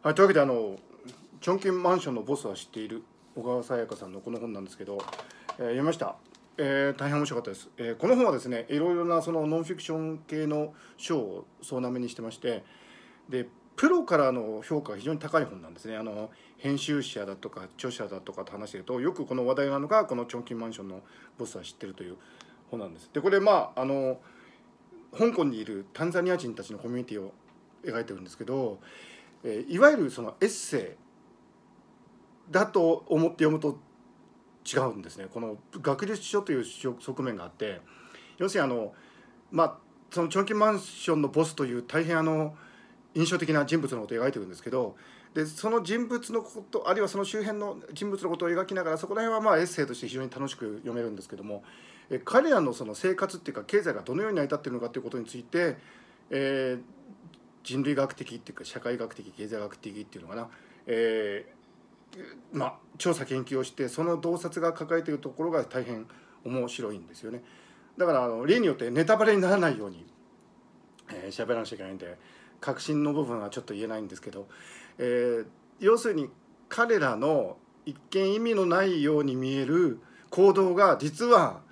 はい、というわけであのチョンキンマンションのボスは知っている小川さやかさんのこの本なんですけど、えー、読みました、えー、大変面白かったです、えー、この本はですねいろいろなそのノンフィクション系の賞を総なめにしてましてでプロからの評価が非常に高い本なんですねあの編集者だとか著者だとかと話してるとよくこの話題なのがこの「チョンキンマンションのボスは知ってる」という本なんですでこれまああの香港にいるタンザニア人たちのコミュニティを描いてるんですけどえいわゆるそのエッセイだと思って読むと違うんですねこの学術書という側面があって要するにあのまあそのチョンキンマンションのボスという大変あの印象的な人物のことを描いてるんですけどでその人物のことあるいはその周辺の人物のことを描きながらそこら辺はまあエッセイとして非常に楽しく読めるんですけども彼らのその生活っていうか経済がどのように成り立っているのかということについて、えー、人類学的っていうか社会学的経済学的っていうのかな、えー、まあ、調査研究をしてその洞察が抱えているところが大変面白いんですよね。だからあの例によってネタバレにならないように喋、えー、らなきゃいけないんで確信の部分はちょっと言えないんですけど、えー、要するに彼らの一見意味のないように見える行動が実は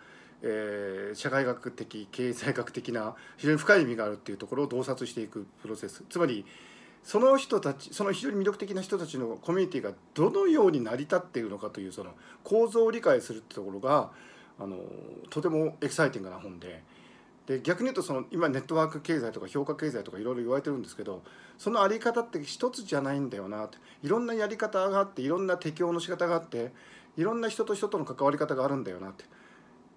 えー、社会学的経済学的な非常に深い意味があるっていうところを洞察していくプロセスつまりその人たちその非常に魅力的な人たちのコミュニティがどのように成り立っているのかというその構造を理解するってところがあのとてもエキサイティングな本で。で逆に言うとその今ネットワーク経済とか評価経済とかいろいろ言われてるんですけどそのあり方って一つじゃないんだよなっていろんなやり方があっていろんな適応の仕方があっていろんな人と人との関わり方があるんだよなって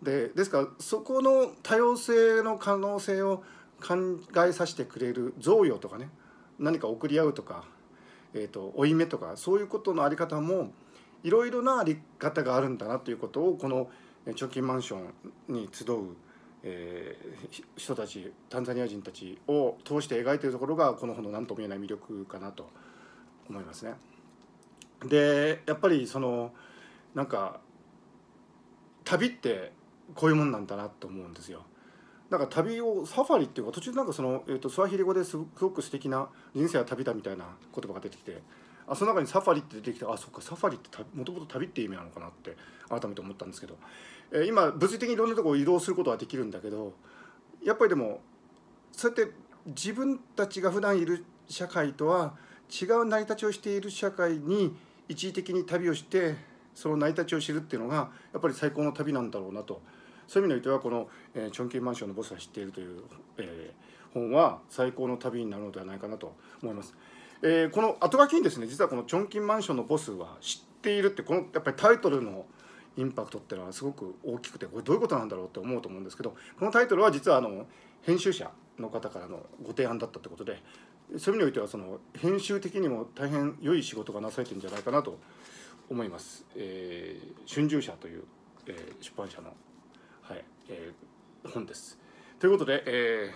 でですからそこの多様性の可能性を考えさせてくれる贈与とかね何か贈り合うとか、えーと、負い目とかそういうことのあり方もいろいろなあり方があるんだなということをこの貯金マンションに集う、えー、人たちタンザニア人たちを通して描いているところがこの本の何とも言えない魅力かなと思いますね。でやっぱりそのなんか旅ってこういうもんなんだなと思うんですよ。んか旅をサファリっていうか途中なんかその、えーと、スワヒリ語ですごく素敵な「人生は旅だ」みたいな言葉が出てきてあその中にサファリって出てきてあそっかサファリってもともと旅っていう意味なのかなって改めて思ったんですけど、えー、今物理的にいろんなところ移動することはできるんだけどやっぱりでもそうやって自分たちが普段いる社会とは違う成り立ちをしている社会に一時的に旅をしてその成り立ちを知るっていうのがやっぱり最高の旅なんだろうなとそういう意味においてはこの「えー、チョンキンマンションのボスは知っている」という、えー、本は最高の旅になるのではないかなと思います。えー、この後書きにですね実はこの「チョンキンマンションのボスは知っている」ってこのやっぱりタイトルのインパクトっていうのはすごく大きくてこれどういうことなんだろうって思うと思うんですけどこのタイトルは実はあの編集者の方からのご提案だったってことでそういう意味においてはその編集的にも大変良い仕事がなされてるんじゃないかなと思います、えー、春秋社という、えー、出版社の、はいえー、本ですということで、え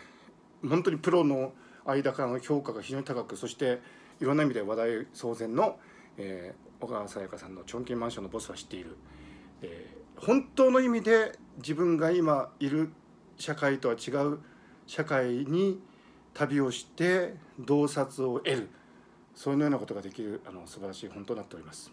ー、本当にプロの間からの評価が非常に高くそしていろんな意味で話題騒然の、えー、小川さやかさんの「チョンキンマンションのボスは知っている」えー、本当の意味で自分が今いる社会とは違う社会に旅をして洞察を得るそのようなことができるあの素晴らしい本となっております。